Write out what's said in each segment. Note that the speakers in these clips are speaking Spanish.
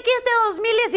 que este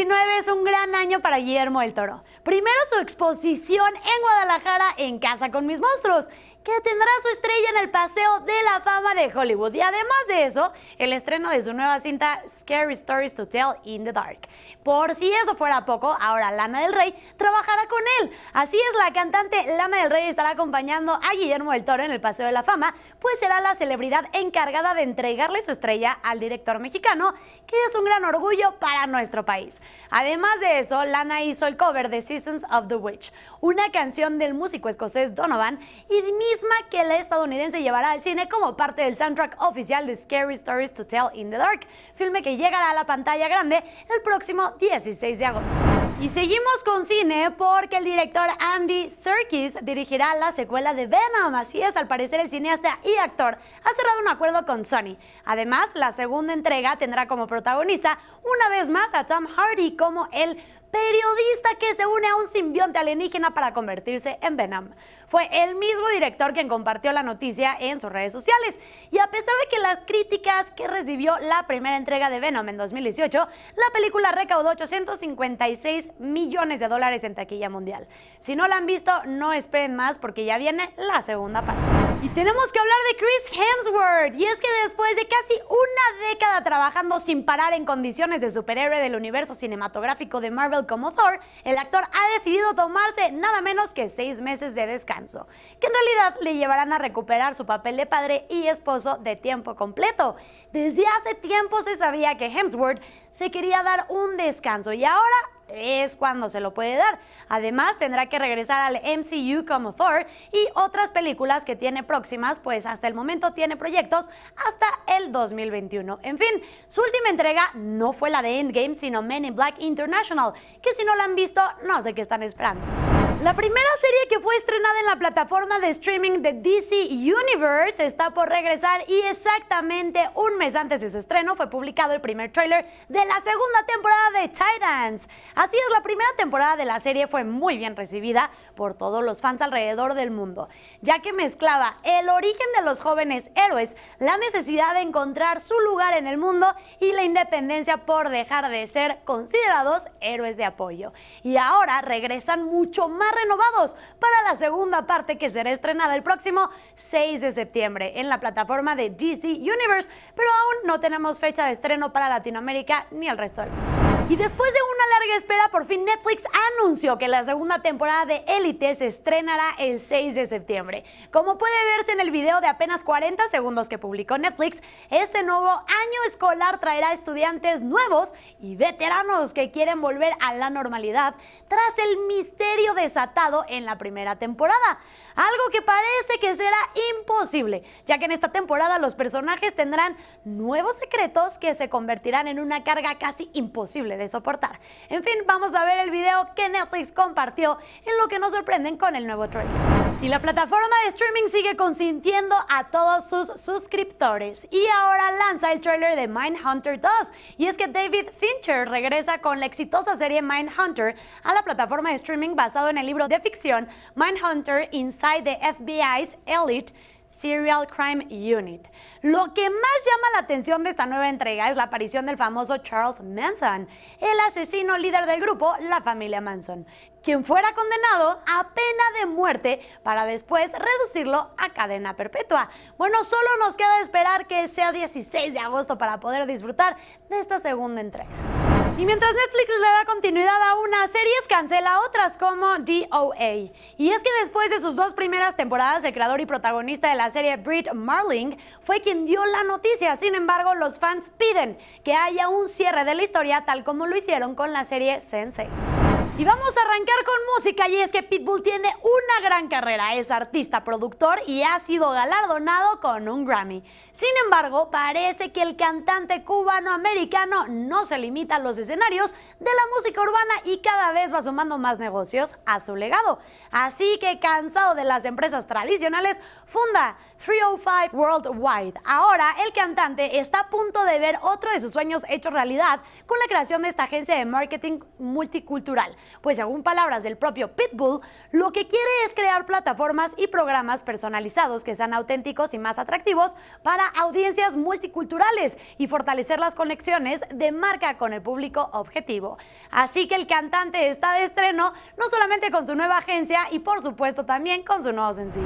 2019 es un gran año para Guillermo el Toro. Primero su exposición en Guadalajara en Casa con mis monstruos que tendrá su estrella en el Paseo de la Fama de Hollywood. Y además de eso, el estreno de su nueva cinta Scary Stories to Tell in the Dark. Por si eso fuera poco, ahora Lana del Rey trabajará con él. Así es, la cantante Lana del Rey estará acompañando a Guillermo del Toro en el Paseo de la Fama, pues será la celebridad encargada de entregarle su estrella al director mexicano, que es un gran orgullo para nuestro país. Además de eso, Lana hizo el cover de Seasons of the Witch, una canción del músico escocés Donovan y mismo que la estadounidense llevará al cine como parte del soundtrack oficial de Scary Stories to Tell in the Dark, filme que llegará a la pantalla grande el próximo 16 de agosto. Y seguimos con cine porque el director Andy Serkis dirigirá la secuela de Venom. Así es, al parecer el cineasta y actor ha cerrado un acuerdo con Sony. Además, la segunda entrega tendrá como protagonista una vez más a Tom Hardy como el periodista que se une a un simbionte alienígena para convertirse en Venom. Fue el mismo director quien compartió la noticia en sus redes sociales. Y a pesar de que las críticas que recibió la primera entrega de Venom en 2018, la película recaudó 856 millones de dólares en taquilla mundial. Si no la han visto, no esperen más porque ya viene la segunda parte. Y tenemos que hablar de Chris Hemsworth. Y es que después de casi una década trabajando sin parar en condiciones de superhéroe del universo cinematográfico de Marvel como Thor, el actor ha decidido tomarse nada menos que seis meses de descanso que en realidad le llevarán a recuperar su papel de padre y esposo de tiempo completo. Desde hace tiempo se sabía que Hemsworth se quería dar un descanso y ahora es cuando se lo puede dar. Además, tendrá que regresar al MCU como Thor y otras películas que tiene próximas, pues hasta el momento tiene proyectos hasta el 2021. En fin, su última entrega no fue la de Endgame, sino Men in Black International, que si no la han visto, no sé qué están esperando. La primera serie que fue estrenada en la plataforma de streaming de DC Universe está por regresar y exactamente un mes antes de su estreno fue publicado el primer tráiler de la segunda temporada de Titans. Así es, la primera temporada de la serie fue muy bien recibida por todos los fans alrededor del mundo, ya que mezclaba el origen de los jóvenes héroes, la necesidad de encontrar su lugar en el mundo y la independencia por dejar de ser considerados héroes de apoyo. Y ahora regresan mucho más renovados para la segunda parte que será estrenada el próximo 6 de septiembre en la plataforma de DC Universe, pero aún no tenemos fecha de estreno para Latinoamérica ni el resto del mundo. Y después de una larga espera, por fin Netflix anunció que la segunda temporada de Élite se estrenará el 6 de septiembre. Como puede verse en el video de apenas 40 segundos que publicó Netflix, este nuevo año escolar traerá estudiantes nuevos y veteranos que quieren volver a la normalidad tras el misterio desatado en la primera temporada algo que parece que será imposible, ya que en esta temporada los personajes tendrán nuevos secretos que se convertirán en una carga casi imposible de soportar. En fin, vamos a ver el video que Netflix compartió en lo que nos sorprenden con el nuevo trailer. Y la plataforma de streaming sigue consintiendo a todos sus suscriptores y ahora lanza el tráiler de Mindhunter 2. Y es que David Fincher regresa con la exitosa serie Mindhunter a la plataforma de streaming basado en el libro de ficción Mindhunter Inside the FBI's Elite Serial Crime Unit. Lo que más llama la atención de esta nueva entrega es la aparición del famoso Charles Manson, el asesino líder del grupo La Familia Manson, quien fuera condenado a pena de muerte para después reducirlo a cadena perpetua. Bueno, solo nos queda esperar que sea 16 de agosto para poder disfrutar de esta segunda entrega. Y mientras Netflix le da continuidad a unas series, cancela otras como DOA. Y es que después de sus dos primeras temporadas, el creador y protagonista de la serie Britt Marling fue quien dio la noticia. Sin embargo, los fans piden que haya un cierre de la historia tal como lo hicieron con la serie Sense8. Y vamos a arrancar con música y es que Pitbull tiene una gran carrera, es artista, productor y ha sido galardonado con un Grammy. Sin embargo, parece que el cantante cubano-americano no se limita a los escenarios de la música urbana y cada vez va sumando más negocios a su legado. Así que cansado de las empresas tradicionales, funda 305 Worldwide. Ahora el cantante está a punto de ver otro de sus sueños hecho realidad con la creación de esta agencia de marketing multicultural pues según palabras del propio Pitbull, lo que quiere es crear plataformas y programas personalizados que sean auténticos y más atractivos para audiencias multiculturales y fortalecer las conexiones de marca con el público objetivo. Así que el cantante está de estreno no solamente con su nueva agencia y por supuesto también con su nuevo sencillo.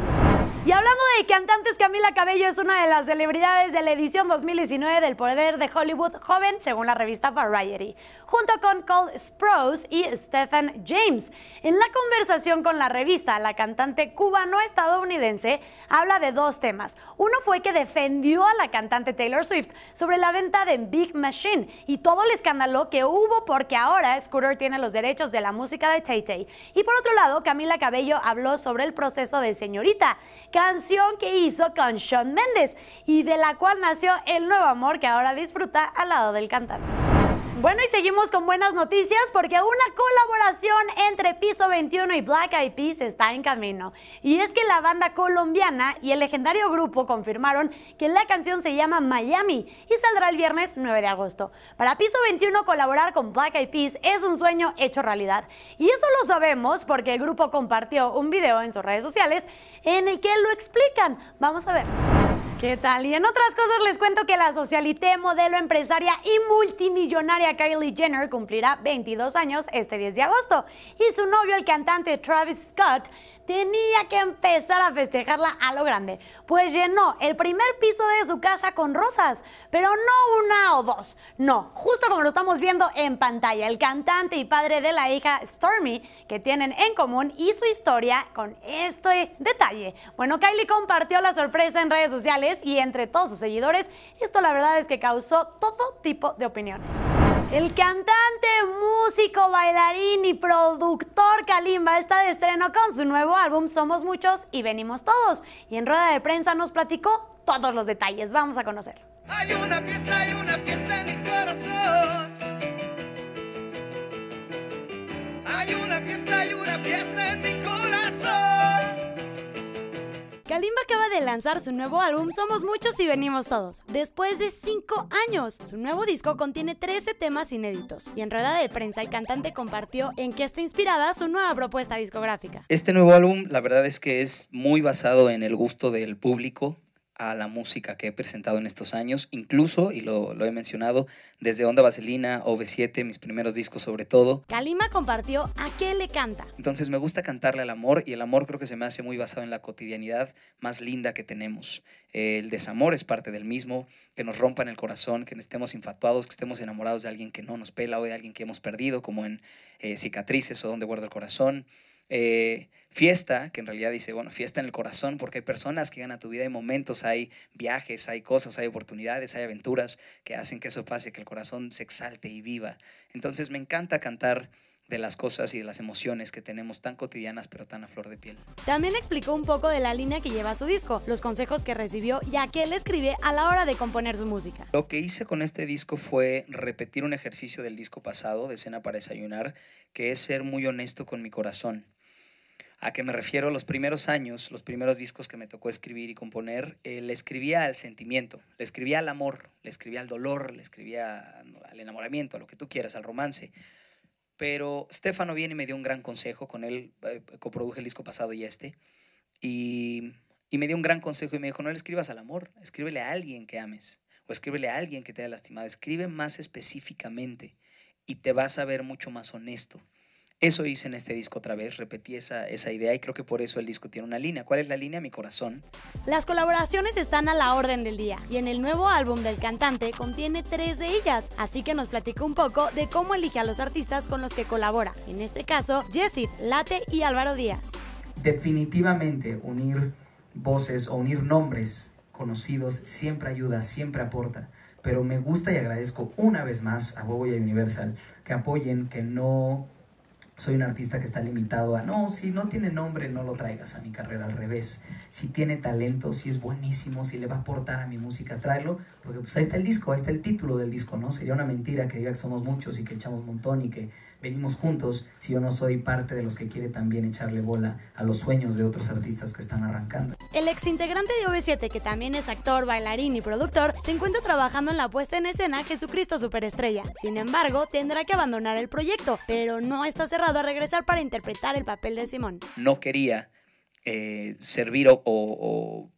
Y hablando de cantantes, Camila Cabello es una de las celebridades de la edición 2019 del Poder de Hollywood Joven, según la revista Variety, junto con Cole Sprouse y Stephen James. En la conversación con la revista, la cantante cubano-estadounidense habla de dos temas. Uno fue que defendió a la cantante Taylor Swift sobre la venta de Big Machine y todo el escándalo que hubo porque ahora Scooter tiene los derechos de la música de Tay Tay. Y por otro lado, Camila Cabello habló sobre el proceso de señorita, que canción que hizo con Sean Méndez y de la cual nació el nuevo amor que ahora disfruta al lado del cantante. Bueno, y seguimos con buenas noticias porque una colaboración entre Piso 21 y Black Eyed Peas está en camino. Y es que la banda colombiana y el legendario grupo confirmaron que la canción se llama Miami y saldrá el viernes 9 de agosto. Para Piso 21 colaborar con Black Eyed Peas es un sueño hecho realidad. Y eso lo sabemos porque el grupo compartió un video en sus redes sociales en el que lo explican. Vamos a ver. ¿Qué tal? Y en otras cosas les cuento que la socialité, modelo empresaria y multimillonaria Kylie Jenner cumplirá 22 años este 10 de agosto y su novio, el cantante Travis Scott, tenía que empezar a festejarla a lo grande, pues llenó el primer piso de su casa con rosas, pero no una o dos, no, justo como lo estamos viendo en pantalla, el cantante y padre de la hija Stormy, que tienen en común y su historia con este detalle. Bueno, Kylie compartió la sorpresa en redes sociales y entre todos sus seguidores, esto la verdad es que causó todo tipo de opiniones. El cantante, músico, bailarín y productor Kalimba está de estreno con su nuevo álbum Somos Muchos y Venimos Todos. Y en rueda de prensa nos platicó todos los detalles. Vamos a conocerlo. Hay una fiesta, y una fiesta en mi corazón. Hay una fiesta, hay una fiesta en mi corazón. Kalimba acaba de lanzar su nuevo álbum Somos Muchos y Venimos Todos, después de cinco años. Su nuevo disco contiene 13 temas inéditos y en rueda de prensa el cantante compartió en qué está inspirada su nueva propuesta discográfica. Este nuevo álbum la verdad es que es muy basado en el gusto del público, a la música que he presentado en estos años, incluso, y lo, he mencionado, desde Onda Vaselina, OV7, mis primeros discos sobre todo. Kalima compartió a qué le canta. Entonces me gusta cantarle al amor y el amor creo que se me hace muy basado en la cotidianidad más linda que tenemos. El desamor es parte del mismo, que nos rompan el corazón, que estemos infatuados, que estemos enamorados de alguien que no nos pela o de alguien que hemos perdido, como en eh, cicatrices o donde guardo el corazón. Eh, fiesta, que en realidad dice, bueno, fiesta en el corazón, porque hay personas que llegan a tu vida, hay momentos, hay viajes, hay cosas, hay oportunidades, hay aventuras que hacen que eso pase, que el corazón se exalte y viva. Entonces me encanta cantar de las cosas y de las emociones que tenemos tan cotidianas pero tan a flor de piel. También explicó un poco de la línea que lleva su disco, los consejos que recibió y a qué le escribe a la hora de componer su música. Lo que hice con este disco fue repetir un ejercicio del disco pasado, de Cena para Desayunar, que es ser muy honesto con mi corazón. ¿A qué me refiero? Los primeros años, los primeros discos que me tocó escribir y componer, eh, le escribía al sentimiento, le escribía al amor, le escribía al dolor, le escribía al enamoramiento, a lo que tú quieras, al romance. Pero Stefano viene y me dio un gran consejo, con él eh, coproduje el disco pasado y este, y, y me dio un gran consejo y me dijo, no le escribas al amor, escríbele a alguien que ames, o escríbele a alguien que te haya lastimado, escribe más específicamente y te vas a ver mucho más honesto eso hice en este disco otra vez, repetí esa, idea y creo que por eso el disco tiene una línea. ¿Cuál es la línea? Mi corazón. Las colaboraciones están a la orden del día y en el nuevo álbum del cantante contiene tres de ellas, así que nos platicó un poco de cómo elige a los artistas con los que colabora, en este caso Jessie, Late y Álvaro Díaz. Definitivamente unir voces o unir nombres conocidos siempre ayuda, siempre aporta. Pero me gusta y agradezco una vez más a Bobo y a Universal que apoyen, que no soy un artista que está limitado a, no, si no tiene nombre, no lo traigas a mi carrera, al revés. Si tiene talento, si es buenísimo, si le va a aportar a mi música, tráelo, porque pues ahí está el disco, ahí está el título del disco, ¿no? Sería una mentira que diga que somos muchos y que echamos montón y que venimos juntos si yo no soy parte de los que quiere también echarle bola a los sueños de otros artistas que están arrancando. El ex integrante de OV7, que también es actor, bailarín y productor, se encuentra trabajando en la puesta en escena Jesucristo Superestrella. Sin embargo, tendrá que abandonar el proyecto, pero no está cerrado a regresar para interpretar el papel de Simón. No quería eh, servir o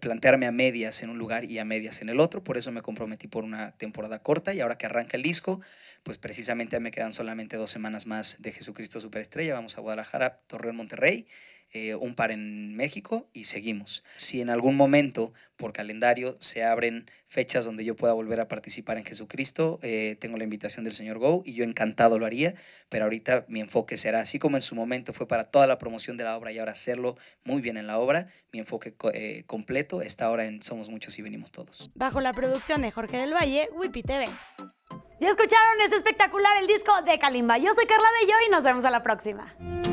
plantearme a medias en un lugar y a medias en el otro, por eso me comprometí por una temporada corta y ahora que arranca el disco, pues precisamente me quedan solamente dos semanas más de Jesucristo Superestrella, vamos a Guadalajara, Torreón, Monterrey eh, un par en México y seguimos. Si en algún momento por calendario se abren fechas donde yo pueda volver a participar en Jesucristo, eh, tengo la invitación del señor Go y yo encantado lo haría, pero ahorita mi enfoque será, así como en su momento fue para toda la promoción de la obra y ahora hacerlo muy bien en la obra, mi enfoque eh, completo está ahora en Somos Muchos y Venimos Todos. Bajo la producción de Jorge del Valle, Wipi TV. Ya escucharon, es espectacular el disco de Kalimba. Yo soy Carla Bello y nos vemos a la próxima.